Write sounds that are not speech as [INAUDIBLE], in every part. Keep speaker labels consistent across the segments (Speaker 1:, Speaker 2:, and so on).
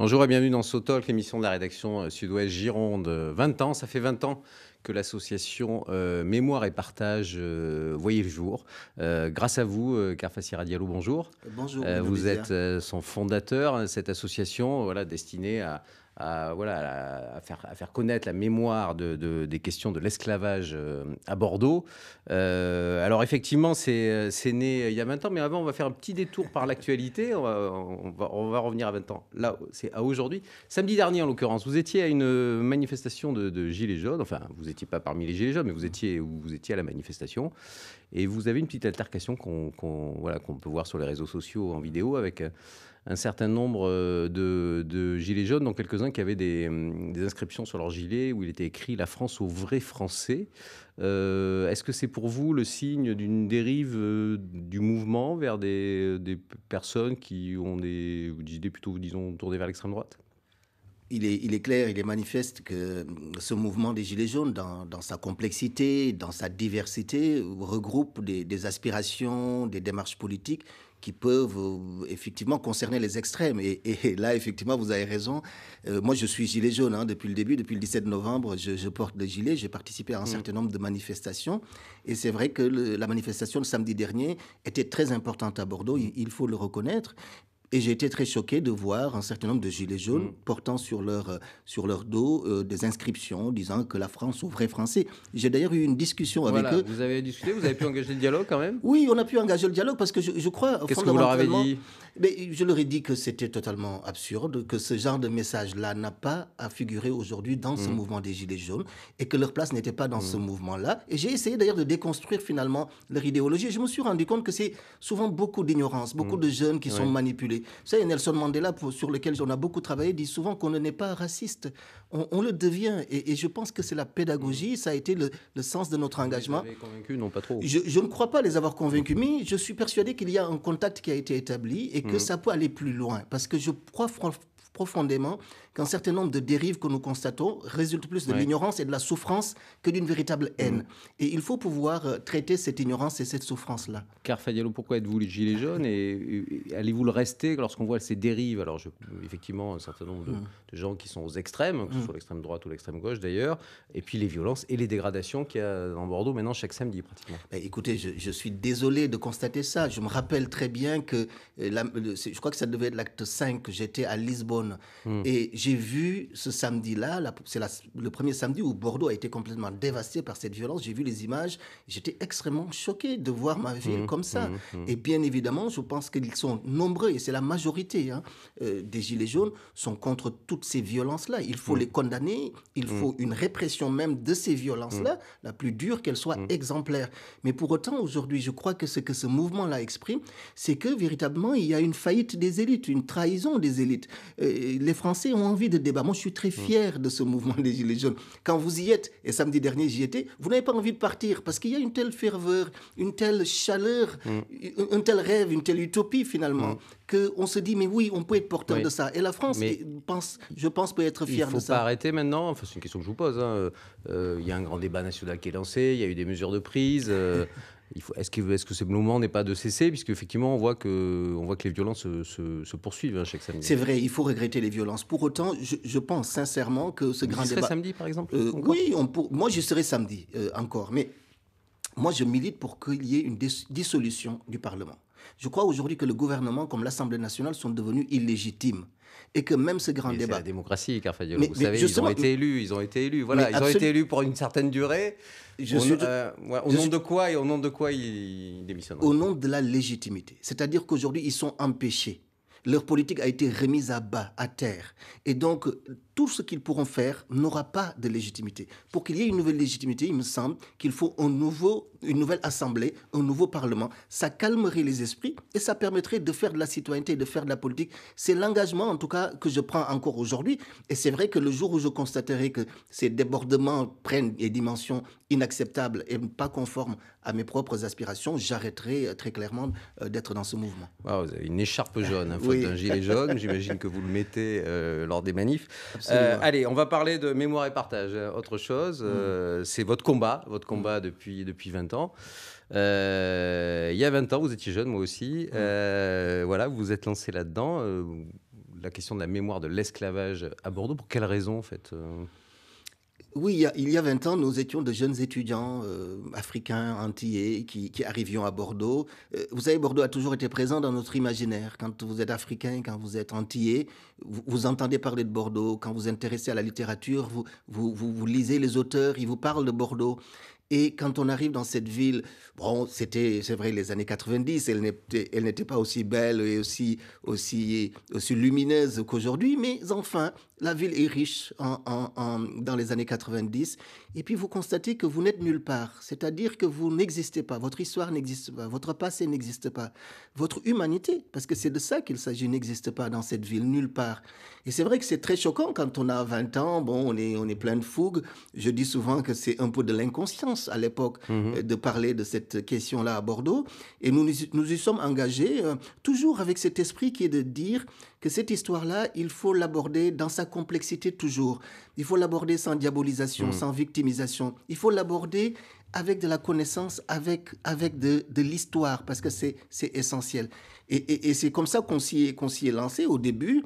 Speaker 1: Bonjour et bienvenue dans talk l'émission de la rédaction euh, Sud-Ouest Gironde. 20 euh, ans, ça fait 20 ans que l'association euh, Mémoire et Partage Voyez voyait le jour. grâce à vous, Carfassi Radialo, bonjour. Bonjour. vous êtes son fondateur, cette association voilà, destinée à, à, voilà, à, faire, connaître la mémoire de, des questions de l'esclavage euh, à Bordeaux. Euh, alors effectivement, c'est euh, né il y a 20 ans, mais avant, on va faire un petit détour par l'actualité. On va, revenir à 20 ans. Là, c'est à aujourd'hui. Samedi dernier, en l'occurrence, vous étiez à une manifestation de, Gilets jaunes. Enfin, vous n'étiez pas parmi les Gilets jaunes, mais vous étiez, vous étiez à la manifestation. Et vous avez une petite altercation qu'on qu'on peut voir sur les réseaux sociaux en vidéo avec un certain nombre euh, de, gilets jaunes, dont quelques-uns qui avaient des, hum, inscriptions sur leur gilet où il était écrit La France aux vrais Français. Euh, est-ce que c'est pour vous le signe d'une dérive euh, du mouvement vers des,
Speaker 2: personnes qui ont des, idées plutôt, disons, tournées vers l'extrême droite il est, clair, il est manifeste que hum, ce mouvement des Gilets jaunes, dans, sa complexité, dans sa diversité, regroupe des aspirations, des démarches politiques qui peuvent euh, effectivement concerner les extrêmes. Et, là, effectivement, vous avez raison. Euh, moi, je suis gilet jaune hein, depuis le début, depuis le 17 novembre, je, porte le gilet. J'ai participé à un mm. certain nombre de manifestations. Et c'est vrai que la manifestation de samedi dernier était très importante à Bordeaux, mm. il faut le reconnaître. Et j'ai été très choqué de voir un certain nombre de gilets jaunes mm. portant sur leur, euh, sur leur dos euh, des inscriptions disant que la France ouvrait français. J'ai d'ailleurs eu une discussion avec eux. Vous
Speaker 1: avez discuté, vous avez pu engager le dialogue quand même
Speaker 2: Oui, on a pu engager le dialogue parce que je, je crois. Qu'est-ce que vous leur avez dit mais Je leur ai dit que c'était totalement absurde, que ce genre de message-là n'a pas à figurer aujourd'hui dans ce mm. mouvement des gilets jaunes et que leur place n'était pas dans ce mm. mouvement-là. Et j'ai essayé d'ailleurs de déconstruire finalement leur idéologie. Et je me suis rendu compte que c'est souvent beaucoup d'ignorance, beaucoup de jeunes qui sont manipulés vous savez, Nelson Mandela, sur lequel on a beaucoup travaillé, dit souvent qu'on n'est pas raciste. On, le devient. Et, je pense que c'est la pédagogie, ça a été le, sens de notre engagement. Vous
Speaker 1: les convaincus, non pas trop. Je,
Speaker 2: ne crois pas les avoir convaincus, mais je suis persuadé qu'il y a un contact qui a été établi et que mm. ça peut aller plus loin. Parce que je crois profondément qu'un certain nombre de dérives que nous constatons résultent plus de l'ignorance et de la souffrance que d'une véritable mm. haine. Et il faut pouvoir euh, traiter cette ignorance et cette souffrance-là.
Speaker 1: Car Fayalo, pourquoi êtes-vous les Gilets jaunes et allez-vous le rester lorsqu'on voit ces dérives. Alors, je, effectivement, un certain nombre de, mmh. gens qui sont aux extrêmes, que ce mmh. soit l'extrême droite ou l'extrême gauche d'ailleurs, et puis les violences et les dégradations qu'il y a
Speaker 2: dans Bordeaux maintenant chaque samedi pratiquement. écoutez, je, suis désolé de constater ça. Je me rappelle très bien que, euh, la, je crois que ça devait être l'acte 5, j'étais à Lisbonne mmh. et j'ai vu ce samedi-là, c'est le premier samedi où Bordeaux a été complètement dévasté par cette violence. J'ai vu les images, j'étais extrêmement choqué de voir ma ville comme ça. Et bien évidemment, je pense qu'ils sont nombreux et c'est la majorité hein, euh, des Gilets jaunes, sont contre toutes ces violences-là. Il faut mm. les condamner, il mm. faut une répression même de ces violences-là, mm. la plus dure qu'elle soit exemplaire. Mais pour autant, aujourd'hui, je crois que ce que ce mouvement-là exprime, c'est que véritablement, il y a une faillite des élites, une trahison des élites. Euh, les Français ont envie de débat. Moi, je suis très fier de ce mouvement des Gilets jaunes. Quand vous y êtes, et samedi dernier, j'y étais, vous n'avez pas envie de partir parce qu'il y a une telle ferveur, une telle chaleur, un tel rêve, une telle utopie finalement, que on se dit, mais oui, on peut être porteur de ça. Et la France, pense, je pense, peut être fière de ça. Il faut pas
Speaker 1: arrêter maintenant. c'est une question que je vous pose. Hein. Euh, il y a un grand débat national qui est lancé. Il y a eu des mesures de prise. Euh, [LAUGHS] faut Est-ce que, est -ce que ce mouvement n'est pas de cesser Puisque effectivement, on voit
Speaker 2: que, on voit que les violences se, poursuivent hein, chaque samedi. C'est vrai, il faut regretter les violences. Pour autant, je, pense sincèrement que ce grand débat. samedi, par exemple euh, Oui, moi, je serai samedi encore. Mais moi, je milite pour qu'il y ait une dissolution du Parlement. Je crois aujourd'hui que le gouvernement, comme l'Assemblée nationale, sont devenus illégitimes. Et que même ce grand débat. C'est la démocratie, Vous savez, ils ont été élus,
Speaker 1: ils ont été élus. Voilà, ils ont été
Speaker 2: élus pour une certaine durée. Je au, euh, nom de quoi, et au nom de quoi ils démissionnent Au nom de la légitimité. C'est-à-dire qu'aujourd'hui, ils sont empêchés leur politique a été remise à bas, à terre. Et donc, tout ce qu'ils pourront faire n'aura pas de légitimité. Pour qu'il y ait une nouvelle légitimité, il me semble qu'il faut une nouvelle assemblée, un nouveau parlement. Ça calmerait les esprits et ça permettrait de faire de la citoyenneté, de faire de la politique. C'est l'engagement, en tout cas, que je prends encore aujourd'hui. Et c'est vrai que le jour où je constaterai que ces débordements prennent des dimensions inacceptables et pas conformes à mes propres aspirations, j'arrêterai euh, très clairement euh, d'être dans ce mouvement.
Speaker 1: une écharpe jaune, hein, un gilet jaune. J'imagine que vous le mettez euh, lors des manifs. Euh, allez, on va parler de mémoire et partage. Euh, autre chose, mm. euh, c'est votre combat, votre combat depuis, depuis 20 ans. il y a 20 ans, vous étiez jeune, moi aussi. Mm. voilà, vous vous êtes lancé là-dedans. la question de la mémoire de l'esclavage à Bordeaux, pour quelle raison en fait
Speaker 2: oui, il y, a, 20 ans, nous étions de jeunes étudiants euh, africains, antillais, qui, qui, arrivions à Bordeaux. Euh, vous savez, Bordeaux a toujours été présent dans notre imaginaire. Quand vous êtes africain, quand vous êtes antillais, vous, entendez parler de Bordeaux. Quand vous vous intéressez à la littérature, vous, lisez les auteurs, ils vous parlent de Bordeaux. Et quand on arrive dans cette ville, bon, c'était, c'est vrai, les années 90, elle n'était, pas aussi belle et aussi lumineuse qu'aujourd'hui, mais enfin, la ville est riche en, dans les années 90, et puis vous constatez que vous n'êtes nulle part, c'est-à-dire que vous n'existez pas, votre histoire n'existe pas, votre passé n'existe pas, votre humanité, parce que c'est de ça qu'il s'agit, n'existe pas dans cette ville, nulle part. Et c'est vrai que c'est très choquant quand on a 20 ans, bon, on est, on est plein de fougue. Je dis souvent que c'est un peu de l'inconscience à l'époque mhm. euh, de parler de cette question-là à Bordeaux, et nous, nous y sommes engagés euh, toujours avec cet esprit qui est de dire que cette histoire-là, il faut l'aborder dans sa complexité toujours. Il faut l'aborder sans diabolisation, mm. sans victimisation. Il faut l'aborder avec de la connaissance, avec, avec de, de l'histoire, parce que c'est essentiel. Et, et, c'est comme ça qu'on s'y est, lancé au début,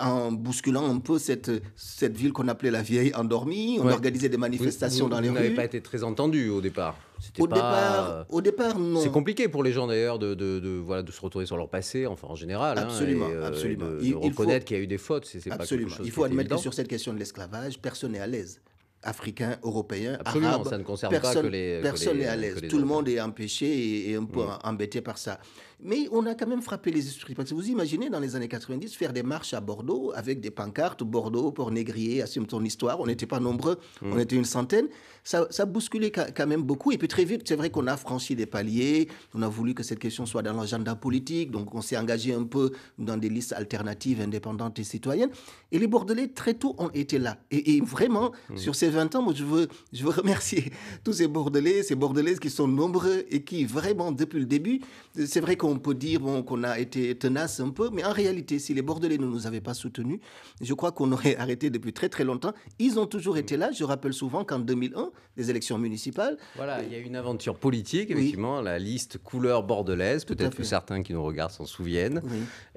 Speaker 2: en bousculant un peu cette, cette ville qu'on appelait la vieille endormie. On organisait des manifestations dans les rues. Vous n'avez pas
Speaker 1: été très entendu au départ. Au, départ, au
Speaker 2: départ, non. C'est
Speaker 1: compliqué pour les gens d'ailleurs de, de, de, voilà, de se retourner sur leur passé, enfin en général. Absolument, hein, absolument. Euh, de, reconnaître qu'il y a eu des fautes, c'est pas quelque chose Il faut admettre que sur
Speaker 2: cette question de l'esclavage, personne n'est à l'aise africains, européens, Absolument, arabes. Ça ne concerne personne, pas que les. Personne n'est à l'aise. Tout le monde est empêché et, un peu mm. embêté par ça. Mais on a quand même frappé les esprits. Parce que vous imaginez, dans les années 90, faire des marches à Bordeaux avec des pancartes Bordeaux, pour Négrier, assume ton histoire. On n'était pas nombreux, mm. on était une centaine. Ça, ça bousculait quand même beaucoup. Et puis très vite, c'est vrai qu'on a franchi des paliers. On a voulu que cette question soit dans l'agenda politique. Donc on s'est engagé un peu dans des listes alternatives, indépendantes et citoyennes. Et les Bordelais, très tôt, ont été là. Et, vraiment, mm. sur ces 20 ans, moi, je veux, je veux remercier [LAUGHS] tous ces Bordelais, ces Bordelaises qui sont nombreux et qui, vraiment, depuis le début, c'est vrai qu'on peut dire bon, qu'on a été tenace un peu, mais en réalité, si les Bordelais ne nous avaient pas soutenus, je crois qu'on aurait [LAUGHS] arrêté depuis très, très longtemps. Ils ont toujours été là. Je rappelle souvent qu'en 2001, les élections municipales.
Speaker 1: Voilà, euh, il y a une aventure politique, effectivement, la liste couleur bordelaise, peut-être que certains qui nous regardent s'en souviennent.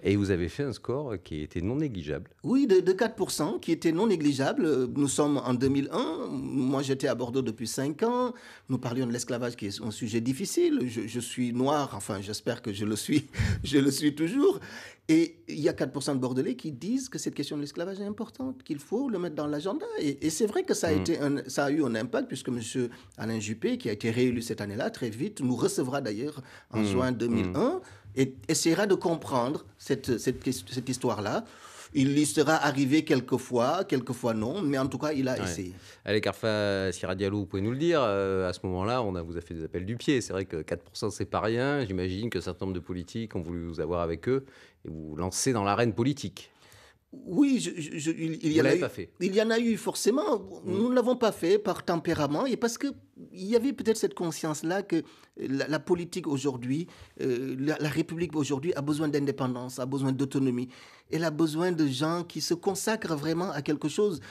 Speaker 1: Et vous avez fait un score qui était non négligeable.
Speaker 2: Oui, de 4%, qui était non négligeable. Euh, nous sommes en 2001. Moi, j'étais à Bordeaux depuis 5 ans. Nous parlions de l'esclavage, qui est un sujet difficile. Je, suis noir, enfin, j'espère que je le suis, [LAUGHS] je le suis toujours. Et il y a 4% de Bordelais qui disent que cette question de l'esclavage est importante, qu'il faut le mettre dans l'agenda. Et, c'est vrai que ça a, mm. été ça a eu un impact, puisque M. Alain Juppé, qui a été réélu cette année-là, très vite, nous recevra d'ailleurs en mm. juin 2001 mm. et essaiera de comprendre cette, cette histoire-là. Il y sera arrivé quelquefois, quelquefois non, mais en tout cas, il a essayé.
Speaker 1: Allez, Carfa Siradialou, vous pouvez nous le dire. Euh, à ce moment-là, on a, vous a fait des appels du pied. C'est vrai que 4%, c'est pas rien. J'imagine que certains nombre de politiques ont voulu vous avoir avec eux et vous lancer dans l'arène politique.
Speaker 2: Oui, il, en a eu, il y en a eu forcément. Nous mm. ne l'avons pas fait par tempérament et parce que il y avait peut-être cette conscience-là que la, politique aujourd'hui, euh, la, République aujourd'hui a besoin d'indépendance, a besoin d'autonomie. Elle a besoin de gens qui se consacrent vraiment à quelque chose.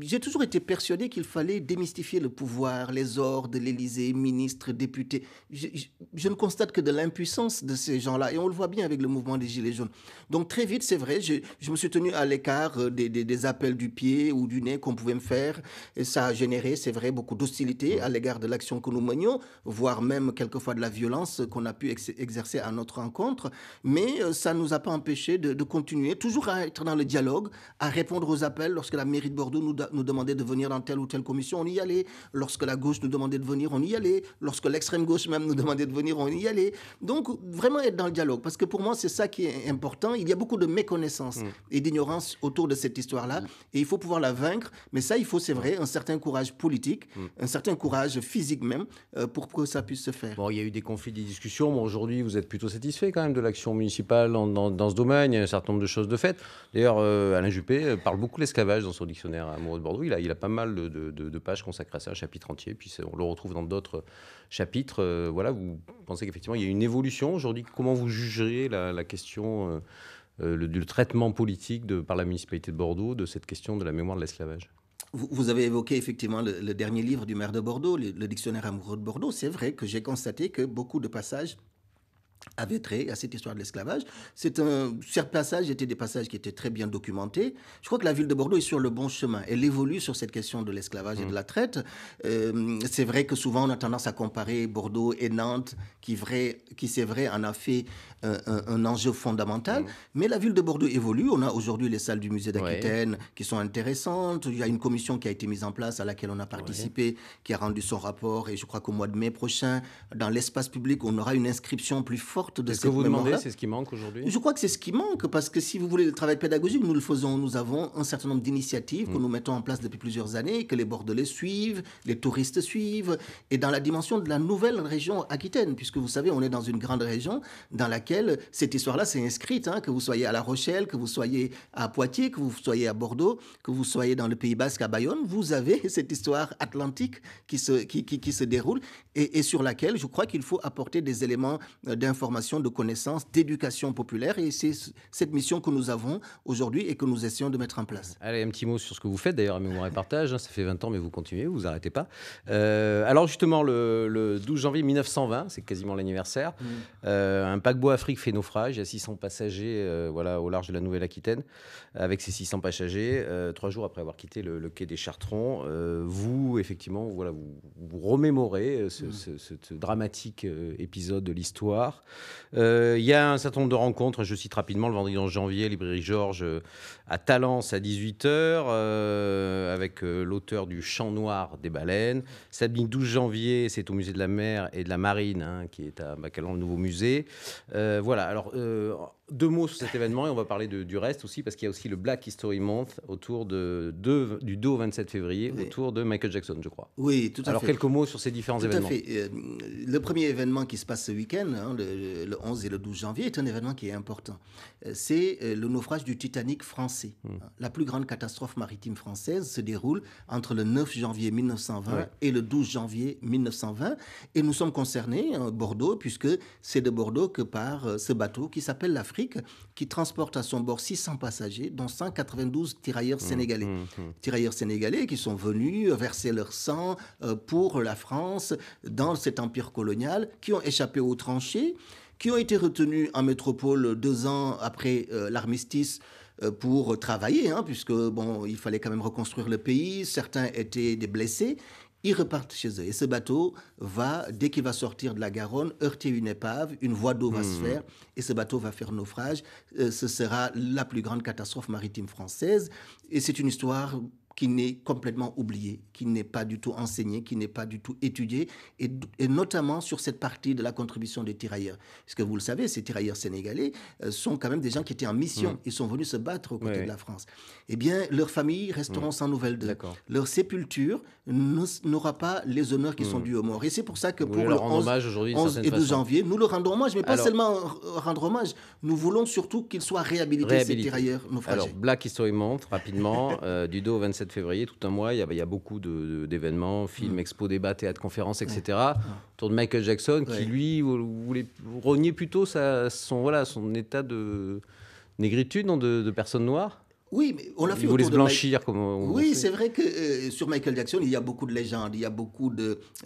Speaker 2: J'ai toujours été persuadé qu'il fallait démystifier le pouvoir, les ordres, l'Élysée, ministres, députés. Je, je, ne constate que de l'impuissance de ces gens-là. Et on le voit bien avec le mouvement des Gilets jaunes. Donc très vite, c'est vrai, je, je, me suis tenu à l'écart euh, des, des, des appels du pied ou du nez qu'on pouvait me faire. Et ça a généré, c'est vrai, beaucoup d'hostilité à l'égard de l'action que nous menions, voire même quelquefois de la violence qu'on a pu exercer à notre rencontre, Mais euh, ça ne nous a pas empêché de, continuer, toujours à être dans le dialogue, à répondre aux appels. Lorsque la mairie de Bordeaux nous, nous demandait de venir dans telle ou telle commission, on y allait. Lorsque la gauche nous demandait de venir, on y allait. Lorsque l'extrême gauche même nous demandait de venir, on y allait. Donc vraiment être dans le dialogue, parce que pour moi c'est ça qui est important. Il y a beaucoup de méconnaissance mmh. et d'ignorance autour de cette histoire-là, mmh. et il faut pouvoir la vaincre. Mais ça, il faut, c'est vrai, un certain courage politique, mmh. un certain courage physique même euh, pour que ça puisse se faire. Bon, il y a eu des conflits, des discussions. Aujourd'hui, vous êtes plutôt satisfait quand même de l'action
Speaker 1: municipale dans, ce domaine. Il y a un certain nombre de choses de faites. D'ailleurs, euh, Alain Juppé euh, parle beaucoup de l'esclavage dans son dictionnaire amoureux hein, de Bordeaux. Il a, a pas mal de, pages consacrées à ça, un chapitre entier. Puis on le retrouve dans d'autres chapitres. voilà, vous pensez qu'effectivement, il y a une évolution aujourd'hui. Comment vous jugeriez la, question, du traitement politique par la municipalité de Bordeaux de cette question de la mémoire
Speaker 2: de l'esclavage vous avez évoqué effectivement le, dernier livre du maire de Bordeaux, le dictionnaire amoureux de Bordeaux. C'est vrai que j'ai constaté que beaucoup de passages avait trait à cette histoire de l'esclavage. C'est un, ces passages étaient des passages qui étaient très bien documentés. Je crois que la ville de Bordeaux est sur le bon chemin. Elle évolue sur cette question de l'esclavage et de mm. la traite. Euh, c'est vrai que souvent on a tendance à comparer Bordeaux et Nantes, qui, vrai, qui c'est vrai en a fait euh, un, enjeu fondamental. Mm. Mais la ville de Bordeaux évolue. On a aujourd'hui les salles du musée d'Aquitaine qui sont intéressantes. Il y a une commission qui a été mise en place à laquelle on a participé, qui a rendu son rapport. Et je crois qu'au mois de mai prochain, dans l'espace public, on aura une inscription plus forte forte de -ce que vous demandez C'est ce qui manque aujourd'hui Je crois que c'est ce qui manque, parce que si vous voulez le travail pédagogique, nous le faisons. Nous avons un certain nombre d'initiatives que mm. nous mettons en place depuis plusieurs années, que les Bordelais suivent, les touristes suivent, et dans la dimension de la nouvelle région aquitaine, puisque vous savez, on est dans une grande région dans laquelle cette histoire-là s'est inscrite, hein, que vous soyez à La Rochelle, que vous soyez à Poitiers, que vous soyez à Bordeaux, que vous soyez dans le Pays Basque, à Bayonne, vous avez [LAUGHS] cette histoire atlantique qui se, qui, qui, se déroule et, et sur laquelle je crois qu'il faut apporter des éléments euh, d'information formation, de connaissances, d'éducation populaire. Et c'est cette mission que nous avons aujourd'hui et que nous essayons de mettre en place.
Speaker 1: Allez, un petit mot sur ce que vous faites d'ailleurs à Mémoire et Partage. Hein. ça fait 20 ans, mais vous continuez, vous n'arrêtez pas. Euh, alors justement, le, 12 janvier 1920, c'est quasiment l'anniversaire, mm. euh, un paquebot Afrique fait naufrage. Il y a 600 passagers euh, voilà, au large de la Nouvelle-Aquitaine. Avec ces 600 passagers, trois jours après avoir quitté le, quai des Chartrons, vous, effectivement, voilà, vous, remémorez mm. ce dramatique épisode de l'histoire. Euh, il y a un certain nombre de rencontres, je cite rapidement le vendredi 11 janvier, librairie Georges euh, à Talence à 18h, euh, avec l'auteur du Chant noir des baleines. Samedi 12 janvier, c'est au musée de la mer et de la marine, hein, qui est à Bacalan, le nouveau musée. voilà, alors deux mots sur cet événement et on va parler du reste aussi parce qu'il y a aussi le Black History Month autour de, du 2 au 27 février autour de Michael Jackson, je crois. Oui, tout à fait. Alors quelques mots sur ces différents tout événements. À
Speaker 2: fait. le premier événement qui se passe ce week-end, hein, le 11 et le 12 janvier est un événement qui est important. Euh, c'est euh, le naufrage du Titanic français. Hmm. Hein, la plus grande catastrophe maritime française se déroule entre le 9 janvier 1920 et le 12 janvier 1920. Et nous sommes concernés, hein, Bordeaux, puisque c'est de Bordeaux que part euh, ce bateau qui s'appelle l'Afrique, qui transporte à son bord 600 passagers, dont 192 tirailleurs hmm, sénégalais. Hmm, tirailleurs sénégalais qui sont venus verser leur sang pour la France dans cet empire colonial, qui ont échappé aux tranchées qui ont été retenus en métropole deux ans après euh, l'armistice euh, pour travailler, hein, puisque bon, il fallait quand même reconstruire le pays. Certains étaient des blessés. Ils repartent chez eux. Et ce bateau va, dès qu'il va sortir de la Garonne, heurter une épave, une voie d'eau va se hmm. faire, et ce bateau va faire naufrage. Euh, ce sera la plus grande catastrophe maritime française. Et c'est une histoire qui n'est complètement oublié, qui n'est pas du tout enseigné, qui n'est pas du tout étudié, et, notamment sur cette partie de la contribution des tirailleurs. Parce que vous le savez, ces tirailleurs sénégalais euh, sont quand même des gens qui étaient en mission. Mmh. Ils sont venus se battre aux côtés de la France. Eh bien, leurs familles resteront mmh. sans nouvelles d'eux. Leur sépulture n'aura pas les honneurs qui sont mmh. dus aux morts. Et c'est pour ça que pour le 11, et 12 janvier, nous leur rendons hommage, mais pas seulement rendre hommage. Nous voulons surtout qu'ils soient réhabilités, ces tirailleurs naufragés. Alors,
Speaker 1: Black History Month, rapidement, euh, du dos au 27 7 février, tout un mois, il y a, bah, y beaucoup d'événements, films, mm. expos, débats, théâtre, conférences, etc. Mm. Mm. Autour de Michael Jackson, qui lui voulait rogner plutôt ça son, voilà, son état de négritude, de, de personne noire.
Speaker 2: Oui, on l'a fait. Il blanchir comme. oui, c'est vrai que euh, sur Michael Jackson, il y a beaucoup de légendes, il y a beaucoup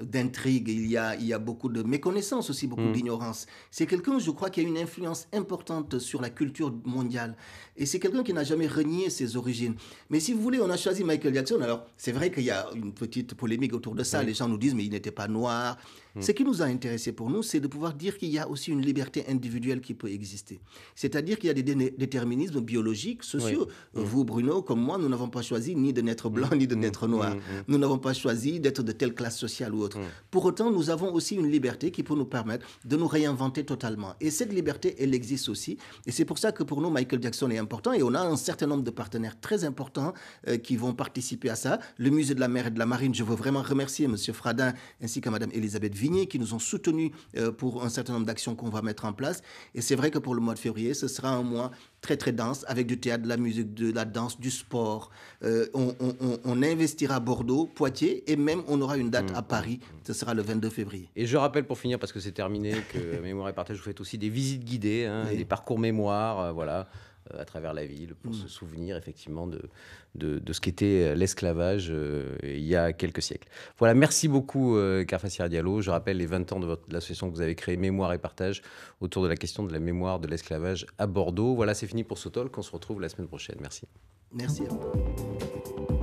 Speaker 2: d'intrigues, il, y a, il y beaucoup de méconnaissances aussi, beaucoup mm. d'ignorance. C'est quelqu'un, je crois, qui a une influence importante sur la culture mondiale. Et c'est quelqu'un qui n'a jamais renié ses origines. Mais si vous voulez, on a choisi Michael Jackson. Alors, c'est vrai qu'il y a une petite polémique autour de ça. Les gens nous disent, mais il n'était pas noir. Mm. Ce qui nous a intéressé pour nous, c'est de pouvoir dire qu'il y a aussi une liberté individuelle qui peut exister. C'est-à-dire qu'il y a des déterminismes biologiques, sociaux. Vous, Bruno, comme moi, nous n'avons pas choisi ni de naître blanc mm. ni de naître mm. noir. Mm. Nous n'avons pas choisi d'être de telle classe sociale ou autre. Pour autant, nous avons aussi une liberté qui peut nous permettre de nous réinventer totalement. Et cette liberté, elle existe aussi. Et c'est pour ça que pour nous, Michael Jackson est important. Et on a un certain nombre de partenaires très importants euh, qui vont participer à ça. Le musée de la mer et de la marine, je veux vraiment remercier M. Fradin ainsi qu'à Mme Elisabeth Vigné qui nous ont soutenus euh, pour un certain nombre d'actions qu'on va mettre en place. Et c'est vrai que pour le mois de février, ce sera un mois très très dense avec du théâtre, de la musique, de la danse, du sport. Euh, on, investira Bordeaux, Poitiers et même on aura une date mmh, à mmh, Paris. Mmh. Ce sera le 22 février.
Speaker 1: Et je rappelle pour finir, parce que c'est terminé, que [LAUGHS] Mémoire et Partage, vous faites aussi des visites guidées, hein, des parcours mémoire, euh, voilà. Euh, à travers la ville pour mm. se souvenir effectivement de, de, ce qu'était euh, l'esclavage euh, il y a quelques siècles. Voilà, merci beaucoup euh, Diallo. Je rappelle les 20 ans de, de l'association que vous avez créée Mémoire et Partage autour de la question de la mémoire de l'esclavage à Bordeaux. Voilà, c'est fini pour ce talk. On se retrouve la semaine prochaine. Merci.
Speaker 2: Merci à vous.